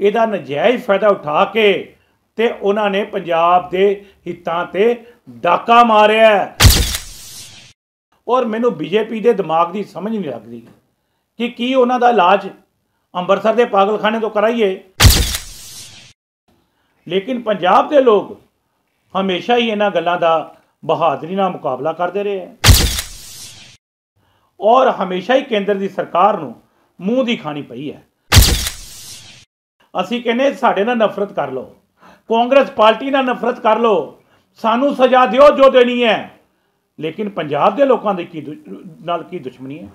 ਇਹਦਾ ਨਜਾਇਜ਼ ਫਾਇਦਾ ਉਠਾ ਕੇ ਤੇ ਉਹਨਾਂ ਨੇ ਪੰਜਾਬ ਦੇ ਹਿੱਤਾਂ ਤੇ ਡਾਕਾ ਮਾਰਿਆ ਔਰ ਮੈਨੂੰ ਬੀਜੇਪੀ ਦੇ ਦਿਮਾਗ ਦੀ ਸਮਝ ਨਹੀਂ ਲੱਗਦੀ ਕਿ ਕੀ ਉਹਨਾਂ ਦਾ ਇਲਾਜ ਅੰਮ੍ਰਿਤਸਰ ਦੇ ਪਾਗਲਖਾਨੇ ਤੋਂ ਕਰਾਈਏ ਲੇਕਿਨ ਪੰਜਾਬ ਦੇ ਲੋਕ ਹਮੇਸ਼ਾ ਹੀ ਇਹਨਾਂ ਗੱਲਾਂ ਦਾ ਬਹਾਦਰੀ ਨਾਲ ਮੁਕਾਬਲਾ ਕਰਦੇ ਰਹੇ ਹੈ ਔਰ ਹਮੇਸ਼ਾ ਹੀ ਕੇਂਦਰ ਦੀ ਸਰਕਾਰ ਨੂੰ ਮੂੰਹ ਦੀ ਖਾਣੀ ਪਈ ਹੈ ਅਸੀਂ ਕਹਿੰਦੇ ਸਾਡੇ ਨਾਲ ਨਫ਼ਰਤ ਕਰ ਲਓ ਕਾਂਗਰਸ ਪਾਰਟੀ ਨਾਲ ਨਫ਼ਰਤ ਕਰ ਲਓ ਸਾਨੂੰ ਸਜ਼ਾ ਦਿਓ ਜੋ ਦੇਣੀ ਹੈ ਲੇਕਿਨ ਪੰਜਾਬ ਦੇ ਲੋਕਾਂ ਦੇ ਕੀ ਨਾਲ ਕੀ ਦੁਸ਼ਮਣੀ ਹੈ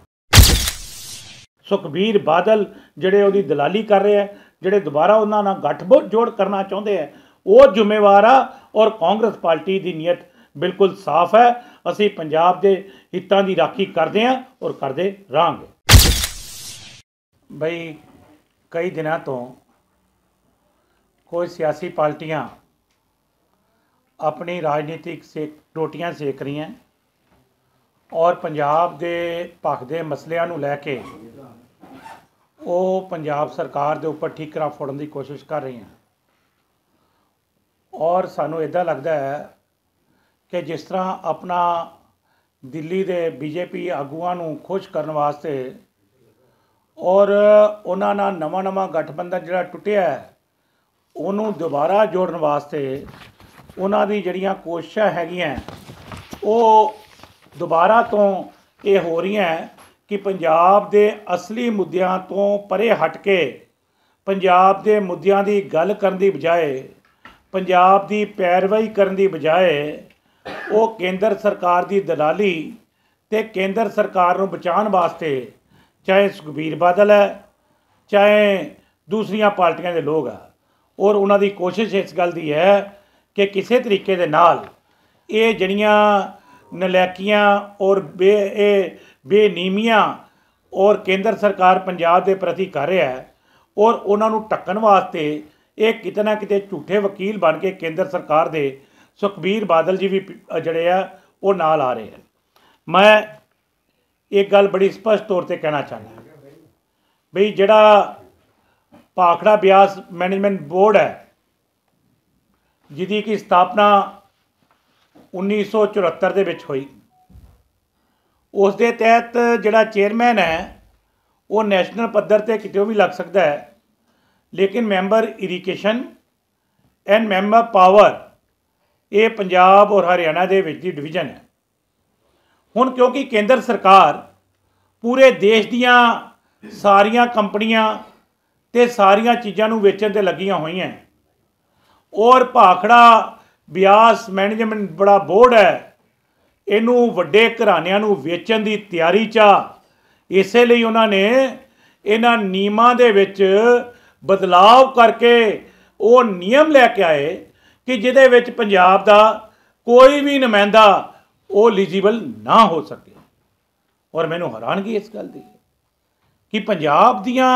ਸੁਖਬੀਰ ਬਾਦਲ ਜਿਹੜੇ ਉਹਦੀ ਦਲਾਲੀ ਕਰ ਰਹੇ ਆ ਜਿਹੜੇ ਦੁਬਾਰਾ ਉਹਨਾਂ ਨਾਲ ਗੱਠਬੋੜ ਜੋੜ ਕਰਨਾ ਚਾਹੁੰਦੇ ਆ ਉਹ ਜ਼ਿੰਮੇਵਾਰ ਆ ਔਰ ਕਾਂਗਰਸ ਪਾਰਟੀ ਦੀ ਨੀਅਤ ਬਿਲਕੁਲ ਸਾਫ਼ ਹੈ ਅਸੀਂ ਪੰਜਾਬ ਦੇ ਹਿੱਤਾਂ ਦੀ ਰਾਖੀ ਕਰਦੇ ਆਂ ਔਰ ਕਰਦੇ ਰਾਂਗੇ ਬਈ ਕਈ ਦਿਨਾਂ ਤੋਂ ਕੋਈ ਸਿਆਸੀ ਪਾਰਟੀਆਂ ਆਪਣੀ ਰਾਜਨੀਤਿਕ ਸੇਕ ਰੋਟੀਆਂ ਸੇਕ ਰਹੀਆਂ ਔਰ ਪੰਜਾਬ ਦੇ ਪੱਖ ਦੇ ਮਸਲਿਆਂ ਨੂੰ ਲੈ ਕੇ ਉਹ ਪੰਜਾਬ ਸਰਕਾਰ ਦੇ ਉੱਪਰ ਠੀਕਰਾ ਫੋੜਨ ਦੀ ਕੋਸ਼ਿਸ਼ ਕਰ ਰਹੀਆਂ ਔਰ ਸਾਨੂੰ ਇਦਾਂ ਲੱਗਦਾ ਹੈ ਕਿ ਜਿਸ ਤਰ੍ਹਾਂ ਆਪਣਾ ਦਿੱਲੀ ਦੇ ਬੀਜੇਪੀ ਆਗੂਆਂ ਨੂੰ ਖੁਸ਼ ਕਰਨ ਵਾਸਤੇ ਔਰ ਉਹਨਾਂ ਨਾਲ ਨਵਾਂ ਨਵਾਂ ਗਠਬੰਧਨ ਜਿਹੜਾ ਟੁੱਟਿਆ ਹੈ ਉਹਨੂੰ ਦੁਬਾਰਾ ਜੋੜਨ ਵਾਸਤੇ ਉਹਨਾਂ ਦੀ ਜਿਹੜੀਆਂ ਕੋਸ਼ਿਸ਼ਾਂ ਹੈਗੀਆਂ ਉਹ ਦੁਬਾਰਾ ਤੋਂ ਇਹ ਹੋ ਰਹੀਆਂ ਕਿ ਪੰਜਾਬ ਦੇ ਅਸਲੀ ਮੁੱਦਿਆਂ ਤੋਂ ਪਰੇ ਹਟ ਕੇ ਪੰਜਾਬ ਦੇ ਮੁੱਦਿਆਂ ਦੀ ਗੱਲ ਕਰਨ ਦੀ ਬਜਾਏ ਪੰਜਾਬ ਦੀ ਪੈਰਵਾਈ ਕਰਨ ਦੀ ਬਜਾਏ ਉਹ ਕੇਂਦਰ ਸਰਕਾਰ ਦੀ ਦਲਾਲੀ ਤੇ ਕੇਂਦਰ ਸਰਕਾਰ ਨੂੰ ਬਚਾਉਣ ਵਾਸਤੇ ਚਾਹੇ ਸੁਖਬੀਰ ਬਾਦਲ ਹੈ ਚਾਹੇ ਦੂਸਰੀਆਂ ਪਾਰਟੀਆਂ ਦੇ ਲੋਕ ਆ ਔਰ ਉਹਨਾਂ ਦੀ ਕੋਸ਼ਿਸ਼ ਇਸ ਗੱਲ ਦੀ ਹੈ ਕਿ ਕਿਸੇ ਤਰੀਕੇ ਦੇ ਨਾਲ ਇਹ ਜਿਹੜੀਆਂ ਨਲੈਕੀਆਂ ਔਰ ਬੇ ਇਹ ਬੇਨੀਮੀਆਂ ਔਰ ਕੇਂਦਰ ਸਰਕਾਰ ਪੰਜਾਬ ਦੇ ਪ੍ਰਤੀ ਕਰ ਰਿਹਾ ਹੈ ਔਰ ਉਹਨਾਂ ਨੂੰ ਟੱਕਣ ਵਾਸਤੇ ਇਹ ਕਿਤਨਾ ਕਿਤੇ ਝੂਠੇ ਵਕੀਲ ਬਣ ਕੇ ਕੇਂਦਰ ਸਰਕਾਰ ਦੇ ਸੁਖਬੀਰ ਬਾਦਲ ਜੀ ਵੀ ਜਿਹੜੇ ਆ ਉਹ ਨਾਲ ਆ ਰਹੇ ਹਨ ਮੈਂ ਇੱਕ ਗੱਲ ਬੜੀ ਸਪਸ਼ਟ ਤੌਰ ਤੇ ਕਹਿਣਾ ਚਾਹੁੰਦਾ ਬਈ ਜਿਹੜਾ ਭਾਖੜਾ ਬਿਆਸ ਮੈਨੇਜਮੈਂਟ ਬੋਰਡ ਹੈ ਜਿਹਦੀ ਕੀ ਸਥਾਪਨਾ 1974 ਦੇ ਵਿੱਚ ਹੋਈ ਉਸ ਦੇ ਤਹਿਤ ਜਿਹੜਾ ਚੇਅਰਮੈਨ ਹੈ ਉਹ ਨੈਸ਼ਨਲ ਪੱਧਰ ਤੇ ਕਿਤੇ ਵੀ ਲੱਗ ਸਕਦਾ ਹੈ ਲੇਕਿਨ member irrigation and member power ਇਹ ਪੰਜਾਬ ਔਰ ਹਰਿਆਣਾ ਦੇ ਵਿੱਚ ਦੀ ਡਿਵੀਜ਼ਨ ਹੈ ਹੁਣ ਕਿਉਂਕਿ ਕੇਂਦਰ ਸਰਕਾਰ ਪੂਰੇ ਦੇਸ਼ ਦੀਆਂ ਸਾਰੀਆਂ ਕੰਪਨੀਆਂ ਤੇ ਸਾਰੀਆਂ ਚੀਜ਼ਾਂ ਨੂੰ ਵੇਚਣ ਤੇ ਲੱਗੀਆਂ ਹੋਈਆਂ ਔਰ ਭਾਖੜਾ ਬਿਆਸ ਮੈਨੇਜਮੈਂਟ ਬੜਾ ਬੋਰਡ ਹੈ ਇਹਨੂੰ ਵੱਡੇ ਘਰਾਣਿਆਂ ਨੂੰ ਵੇਚਣ ਦੀ ਤਿਆਰੀ ਚ ਇਸੇ ਲਈ ਉਹਨਾਂ ਨੇ ਇਹਨਾਂ ਨੀਮਾਂ ਦੇ ਵਿੱਚ ਬਦਲਾਅ ਕਰਕੇ ਉਹ ਨਿਯਮ ਲੈ ਕੇ ਆਏ ਕਿ ਜਿਹਦੇ ਵਿੱਚ ਪੰਜਾਬ ਦਾ ਕੋਈ ਵੀ ਨੁਮਾਇੰਦਾ ਉਹ ਐਲੀਜੀਬਲ ਨਾ ਹੋ ਸਕੇ ਔਰ ਮੈਨੂੰ ਹੈਰਾਨਗੀ ਇਸ ਗੱਲ ਦੀ ਕਿ ਪੰਜਾਬ ਦੀਆਂ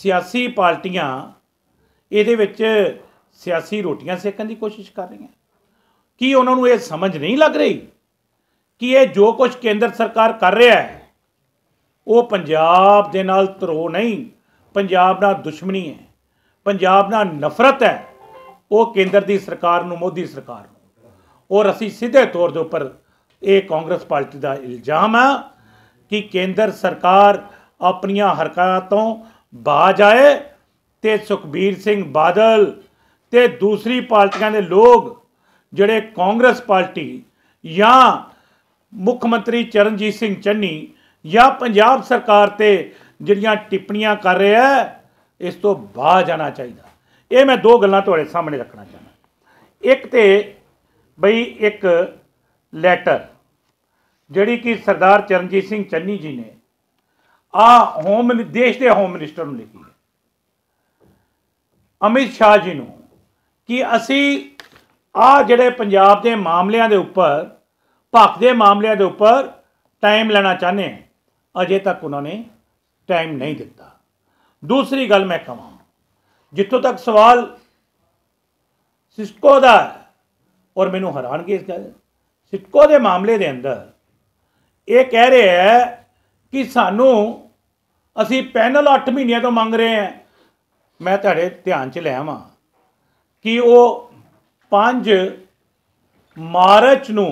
ਸਿਆਸੀ ਪਾਰਟੀਆਂ ਇਹਦੇ ਵਿੱਚ ਸਿਆਸੀ ਰੋਟੀਆਂ ਸੇਕਣ ਦੀ ਕੋਸ਼ਿਸ਼ ਕਰ ਰਹੀਆਂ ਕੀ ਉਹਨਾਂ ਨੂੰ ਇਹ ਸਮਝ ਨਹੀਂ ਲੱਗ ਰਹੀ ਕਿ ਇਹ ਜੋ ਕੁਝ ਕੇਂਦਰ ਸਰਕਾਰ ਕਰ ਰਿਹਾ ਹੈ ਉਹ ਪੰਜਾਬ ਦੇ ਨਾਲ ਧਰੋ ਨਹੀਂ ਪੰਜਾਬ ਨਾਲ ਦੁਸ਼ਮਣੀ ਹੈ ਪੰਜਾਬ ਨਾਲ ਨਫ਼ਰਤ ਹੈ ਉਹ ਕੇਂਦਰ ਦੀ ਸਰਕਾਰ ਨੂੰ ਮੋਦੀ ਸਰਕਾਰ ਨੂੰ ਔਰ ਅਸੀਂ ਸਿੱਧੇ ਤੌਰ ਦੇ ਉੱਪਰ ਇਹ ਕਾਂਗਰਸ ਪਾਰਟੀ ਦਾ ਇਲਜ਼ਾਮ ਹੈ ਕਿ ਕੇਂਦਰ ਸਰਕਾਰ ਆਪਣੀਆਂ ਹਰਕਤਾਂ ਤੋਂ ਬਾਜ ਆਏ ਤੇ ਸੁਖਬੀਰ ਸਿੰਘ ਬਾਦਲ ਤੇ ਦੂਸਰੀ ਪਾਰਟੀਆਂ ਦੇ ਲੋਕ ਜਿਹੜੇ ਕਾਂਗਰਸ ਪਾਰਟੀ ਜਾਂ ਮੁੱਖ ਮੰਤਰੀ ਚਰਨਜੀਤ ਸਿੰਘ ਚੰਨੀ ਜਾਂ ਪੰਜਾਬ ਸਰਕਾਰ ਤੇ ਜਿਹੜੀਆਂ ਟਿੱਪਣੀਆਂ ਕਰ ਰਿਹਾ ਇਸ ਤੋਂ ਬਾਹਰ ਜਾਣਾ ਚਾਹੀਦਾ ਇਹ ਮੈਂ ਦੋ ਗੱਲਾਂ ਤੁਹਾਡੇ ਸਾਹਮਣੇ ਰੱਖਣਾ ਚਾਹੁੰਦਾ ਇੱਕ ਤੇ ਬਈ ਇੱਕ ਲੈਟਰ ਜਿਹੜੀ ਕਿ ਸਰਦਾਰ ਚਰਨਜੀਤ ਸਿੰਘ ਚੰਨੀ ਜੀ ਨੇ ਆ ਹੋਮ ਦੇਸ਼ ਦੇ ਹੋਮ ਮਿਨਿਸਟਰ ਨੂੰ ਲਿਖੀ ਹੈ ਅਮਿਤ ਸ਼ਾਹ ਜੀ ਨੂੰ ਕਿ ਅਸੀਂ ਆ ਜਿਹੜੇ ਪੰਜਾਬ ਦੇ ਮਾਮਲਿਆਂ ਦੇ ਉੱਪਰ ਭੱਖ ਦੇ ਮਾਮਲਿਆਂ ਦੇ ਉੱਪਰ ਟਾਈਮ ਲੈਣਾ ਚਾਹੁੰਦੇ ਹਾਂ ਅਜੇ ਤੱਕ ਉਹਨਾਂ ਨੇ ਟਾਈਮ ਨਹੀਂ ਦਿੱਤਾ ਦੂਸਰੀ ਗੱਲ ਮੈਂ ਕਹਾਂ ਜਿੱਥੋਂ ਤੱਕ ਸਵਾਲ ਸਿਸਕੋ ਦਾ ਔਰ ਮੈਨੂੰ ਹੈਰਾਨਗੀ ਇਸ ਗੱਲ ਸਿਸਕੋ ਦੇ ਮਾਮਲੇ ਦੇ ਅੰਦਰ ਇਹ ਕਹਿ ਰਿਹਾ ਹੈ ਕਿ ਸਾਨੂੰ ਅਸੀਂ ਪੈਨਲ 8 ਮਹੀਨਿਆਂ ਤੋਂ ਮੰਗ ਰਹੇ ਹਾਂ ਮੈਂ ਤੁਹਾਡੇ ਧਿਆਨ 'ਚ ਲਿਆਵਾਂ ਆਵਾਂ ਕਿ ਉਹ 5 ਮਾਰਚ ਨੂੰ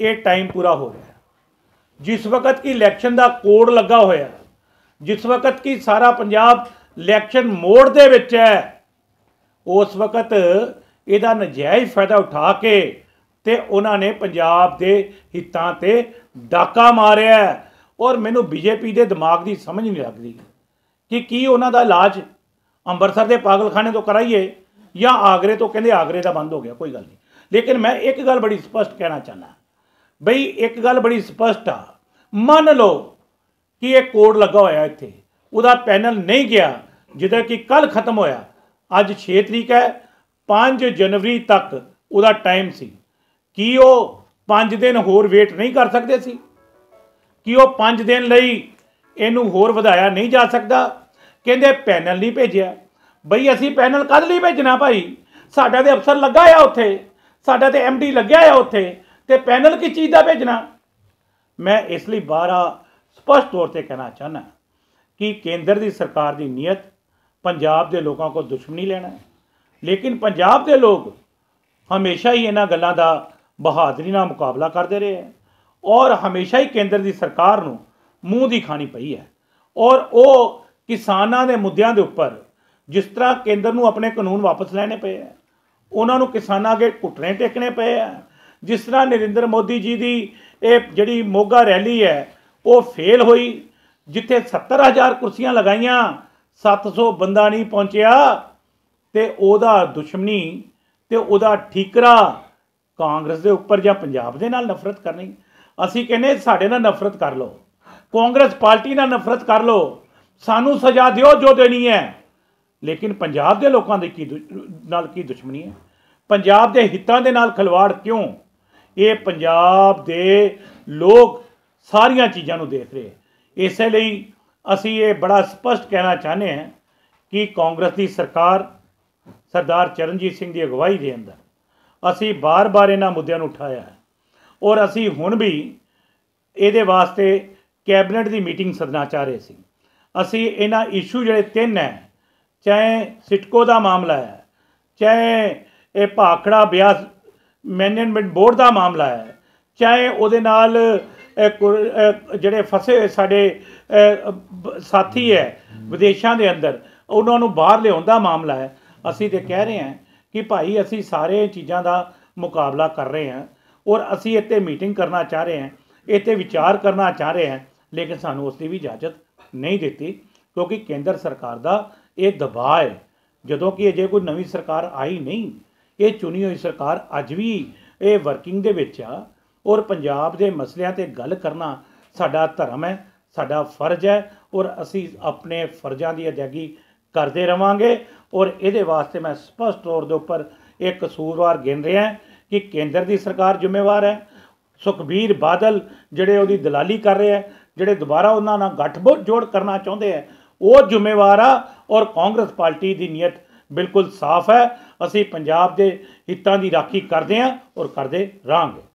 ਇਹ ਟਾਈਮ ਪੂਰਾ ਹੋ ਰਿਹਾ ਜਿਸ ਵਕਤ ਕੀ ਇਲੈਕਸ਼ਨ ਦਾ ਕੋਡ ਲੱਗਾ ਹੋਇਆ ਜਿਸ ਵਕਤ ਕੀ ਸਾਰਾ ਪੰਜਾਬ ਇਲੈਕਸ਼ਨ ਮੋੜ ਦੇ ਵਿੱਚ ਹੈ ਉਸ ਵਕਤ ਇਹਦਾ ਨਜਾਇਜ਼ ਫਾਇਦਾ ਉਠਾ ਕੇ ਤੇ ਉਹਨਾਂ ਨੇ ਪੰਜਾਬ ਦੇ ਹਿੱਤਾਂ ਤੇ ਡਾਕਾ ਮਾਰਿਆ ਔਰ ਮੈਨੂੰ ਬੀਜੇਪੀ ਦੇ ਦਿਮਾਗ ਦੀ ਸਮਝ ਨਹੀਂ ਲੱਗਦੀ ਕਿ ਕੀ ਉਹਨਾਂ ਦਾ ਇਲਾਜ ਅੰਮ੍ਰਿਤਸਰ ਦੇ ਪਾਗਲਖਾਨੇ ਤੋਂ ਕਰਾਈਏ ਜਾਂ ਆਗਰੇ ਤੋਂ ਕਹਿੰਦੇ ਆਗਰੇ ਦਾ ਬੰਦ ਹੋ ਗਿਆ ਕੋਈ ਗੱਲ ਨਹੀਂ ਲੇਕਿਨ ਮੈਂ ਇੱਕ ਗੱਲ ਬੜੀ ਸਪਸ਼ਟ ਕਹਿਣਾ ਚਾਹਨਾ ਬਈ ਇੱਕ ਗੱਲ ਬੜੀ ਸਪਸ਼ਟ ਆ ਮੰਨ ਲਓ ਕਿ ਇਹ ਕੋਡ ਲੱਗਾ ਹੋਇਆ ਇੱਥੇ ਉਹਦਾ ਪੈਨਲ ਨਹੀਂ ਗਿਆ ਜਿਹਦਾ ਕਿ ਕੱਲ ਖਤਮ ਹੋਇਆ ਅੱਜ 6 ਤਰੀਕ ਹੈ 5 ਜਨਵਰੀ ਤੱਕ ਉਹਦਾ ਟਾਈਮ ਸੀ ਕੀ ਉਹ 5 ਦਿਨ ਹੋਰ ਵੇਟ ਨਹੀਂ ਕਰ ਸਕਦੇ ਸੀ ਕਿ ਉਹ 5 ਦਿਨ ਲਈ ਇਹਨੂੰ ਹੋਰ ਵਧਾਇਆ ਨਹੀਂ ਜਾ ਸਕਦਾ ਕਹਿੰਦੇ ਪੈਨਲ ਨਹੀਂ ਭੇਜਿਆ ਬਈ ਅਸੀਂ ਪੈਨਲ ਕਦ ਲਈ ਭੇਜਣਾ ਭਾਈ ਸਾਡਾ ਤੇ ਅਫਸਰ ਲੱਗਾ ਆ ਉੱਥੇ ਸਾਡਾ ਤੇ ਐਮਡੀ ਲੱਗਿਆ ਆ ਉੱਥੇ ਤੇ ਪੈਨਲ ਕੀ ਚੀਜ਼ ਦਾ ਭੇਜਣਾ ਮੈਂ ਇਸ ਲਈ ਬਾਰਾ ਸਪਸ਼ਟ ਤੌਰ ਤੇ ਕਹਿਣਾ ਚਾਹਨਾ ਕਿ ਕੇਂਦਰ ਦੀ ਸਰਕਾਰ ਦੀ ਨੀਅਤ ਪੰਜਾਬ ਦੇ ਲੋਕਾਂ ਕੋ ਦੁਸ਼ਮਣੀ ਲੈਣਾ ਹੈ ਲੇਕਿਨ ਪੰਜਾਬ ਦੇ ਲੋਕ ਹਮੇਸ਼ਾ ਹੀ ਇਹਨਾਂ ਗੱਲਾਂ ਦਾ ਬਹਾਦਰੀ ਨਾਲ ਮੁਕਾਬਲਾ ਕਰਦੇ ਰਹੇ ਹੈ ਔਰ ਹਮੇਸ਼ਾ ਹੀ ਕੇਂਦਰ ਦੀ ਸਰਕਾਰ ਨੂੰ ਮੂੰਹ ਦੀ ਖਾਣੀ ਪਈ ਹੈ ਔਰ ਉਹ ਕਿਸਾਨਾਂ ਦੇ ਮੁੱਦਿਆਂ ਦੇ ਉੱਪਰ ਜਿਸ ਤਰ੍ਹਾਂ ਕੇਂਦਰ ਨੂੰ ਆਪਣੇ ਕਾਨੂੰਨ ਵਾਪਸ ਲੈਣੇ ਪਏ ਆ ਉਹਨਾਂ ਨੂੰ ਕਿਸਾਨਾਂ ਅਗੇ ਘੁੱਟਣੇ ਟੇਕਣੇ ਪਏ ਆ ਜਿਸ ਤਰ੍ਹਾਂ ਨਰਿੰਦਰ ਮੋਦੀ ਜੀ ਦੀ ਇਹ ਜਿਹੜੀ ਮੋਗਾ ਰੈਲੀ ਹੈ ਉਹ ਫੇਲ ਹੋਈ ਜਿੱਥੇ 70000 ਕੁਰਸੀਆਂ ਲਗਾਈਆਂ 700 ਬੰਦਾ ਨਹੀਂ ਪਹੁੰਚਿਆ ਤੇ ਉਹਦਾ ਦੁਸ਼ਮਣੀ ਤੇ ਉਹਦਾ ਠੀਕਰਾ ਕਾਂਗਰਸ ਦੇ ਉੱਪਰ ਜਾਂ ਪੰਜਾਬ ਦੇ ਨਾਲ ਨਫ਼ਰਤ ਕਰਨੀ ਅਸੀਂ ਕਹਿੰਦੇ ਸਾਡੇ ਨਾਲ ਨਫ਼ਰਤ ਕਰ ਲਓ ਕਾਂਗਰਸ ਪਾਰਟੀ ਨਾਲ ਨਫ਼ਰਤ ਕਰ ਲਓ ਸਾਨੂੰ ਸਜ਼ਾ ਦਿਓ ਜੋ ਦੇਣੀ ਹੈ ਲੇਕਿਨ ਪੰਜਾਬ ਦੇ ਲੋਕਾਂ ਦੇ ਕੀ ਨਾਲ ਕੀ ਦੁਸ਼ਮਣੀ ਹੈ ਪੰਜਾਬ ਦੇ ਹਿੱਤਾਂ ਦੇ ਨਾਲ ਖਲਵਾੜ ਕਿਉਂ ਇਹ ਪੰਜਾਬ ਦੇ ਲੋਕ ਸਾਰੀਆਂ ਚੀਜ਼ਾਂ ਨੂੰ ਦੇਖ ਰਹੇ ਇਸੇ ਲਈ ਅਸੀਂ ਇਹ ਬੜਾ ਸਪਸ਼ਟ ਕਹਿਣਾ ਚਾਹੁੰਦੇ ਹਾਂ ਕਿ ਕਾਂਗਰਸ ਦੀ ਸਰਕਾਰ ਸਰਦਾਰ ਚਰਨਜੀਤ ਸਿੰਘ ਦੀ ਅਗਵਾਈ ਦੇ ਅੰਦਰ ਅਸੀਂ ਬਾਰ-ਬਾਰ ਇਹਨਾਂ ਮੁੱਦਿਆਂ ਨੂੰ ਉਠਾਇਆ ਹੈ ਔਰ ਅਸੀਂ ਹੁਣ ਵੀ ਇਹਦੇ ਵਾਸਤੇ ਕੈਬਨਿਟ ਦੀ ਮੀਟਿੰਗ ਸਦਨਾ ਚਾਹ ਰਹੇ ਸੀ ਅਸੀਂ ਇਹਨਾਂ ਇਸ਼ੂ ਜਿਹੜੇ ਤਿੰਨ ਹੈ ਚਾਹੇ ਸਿਟਕੋ ਦਾ ਮਾਮਲਾ ਹੈ ਚਾਹੇ ਇਹ ਭਾਖੜਾ ਬਿਆਸ ਮੈਨੇਜਮੈਂਟ ਬੋਰਡ ਦਾ ਮਾਮਲਾ ਹੈ ਚਾਹੇ ਉਹਦੇ ਨਾਲ ਜਿਹੜੇ ਫਸੇ ਹੋਏ ਸਾਡੇ ਸਾਥੀ ਹੈ ਵਿਦੇਸ਼ਾਂ ਦੇ ਅੰਦਰ ਉਹਨਾਂ ਨੂੰ ਬਾਹਰ ਲਿਆਉਣ ਦਾ ਮਾਮਲਾ ਹੈ ਅਸੀਂ ਤੇ ਕਹਿ ਰਹੇ ਹਾਂ ਕਿ ਭਾਈ ਅਸੀਂ ਸਾਰੇ ਚੀਜ਼ਾਂ ਦਾ ਮੁਕਾਬਲਾ ਕਰ ਰਹੇ ਹਾਂ ਔਰ ਅਸੀਂ ਇੱਥੇ ਮੀਟਿੰਗ ਕਰਨਾ ਚਾਹ ਰਹੇ ਹਾਂ ਇੱਥੇ ਵਿਚਾਰ ਕਰਨਾ ਚਾਹ ਰਹੇ ਹਾਂ ਲੇਕਿਨ ਸਾਨੂੰ ਉਸ ਦੀ ਵੀ ਇਜਾਜ਼ਤ ਨਹੀਂ ਦਿੱਤੀ ਕਿਉਂਕਿ ਕੇਂਦਰ ਸਰਕਾਰ ਦਾ ਇਹ ਦਬਾਅ ਹੈ ਜਦੋਂ ਕਿ ਅਜੇ ਕੋਈ ਨਵੀਂ ਸਰਕਾਰ ਆਈ ਨਹੀਂ ਇਹ ਚੁਣੀ ਹੋਈ ਸਰਕਾਰ ਅੱਜ ਵੀ ਇਹ ਵਰਕਿੰਗ ਦੇ ਵਿੱਚ ਆ ਔਰ ਪੰਜਾਬ ਦੇ ਮਸਲਿਆਂ ਤੇ ਗੱਲ ਕਰਨਾ ਸਾਡਾ ਧਰਮ ਹੈ ਸਾਡਾ ਫਰਜ਼ ਹੈ ਔਰ ਅਸੀਂ ਆਪਣੇ ਫਰਜ਼ਾਂ ਦੀ ਅਦਾਇਗੀ ਕਰਦੇ ਰਵਾਂਗੇ ਔਰ ਇਹਦੇ ਵਾਸਤੇ ਮੈਂ ਸਪਸ਼ਟ ਤੌਰ ਦੇ ਉੱਪਰ ਇੱਕ ਕਸੂਰਵਾਰ ਗਿਣ ਰਿਹਾ ਕਿ ਕੇਂਦਰ ਦੀ ਸਰਕਾਰ ਜ਼ਿੰਮੇਵਾਰ ਹੈ ਸੁਖਬੀਰ ਬਾਦਲ ਜਿਹੜੇ ਉਹਦੀ ਦਲਾਲੀ ਕਰ ਰਿਹਾ ਜਿਹੜੇ ਦੁਬਾਰਾ ਉਹਨਾਂ ਨਾਲ ਗੱਠਬੋਧ ਜੋੜ ਕਰਨਾ ਚਾਹੁੰਦੇ ਆ ਉਹ ਜ਼ਿੰਮੇਵਾਰ ਆ ਔਰ ਕਾਂਗਰਸ ਪਾਰਟੀ ਦੀ ਨੀਅਤ ਬਿਲਕੁਲ ਸਾਫ਼ ਹੈ ਅਸੀਂ ਪੰਜਾਬ ਦੇ ਹਿੱਤਾਂ ਦੀ ਰਾਖੀ ਕਰਦੇ ਹਾਂ ਔਰ ਕਰਦੇ ਰਾਂਗੇ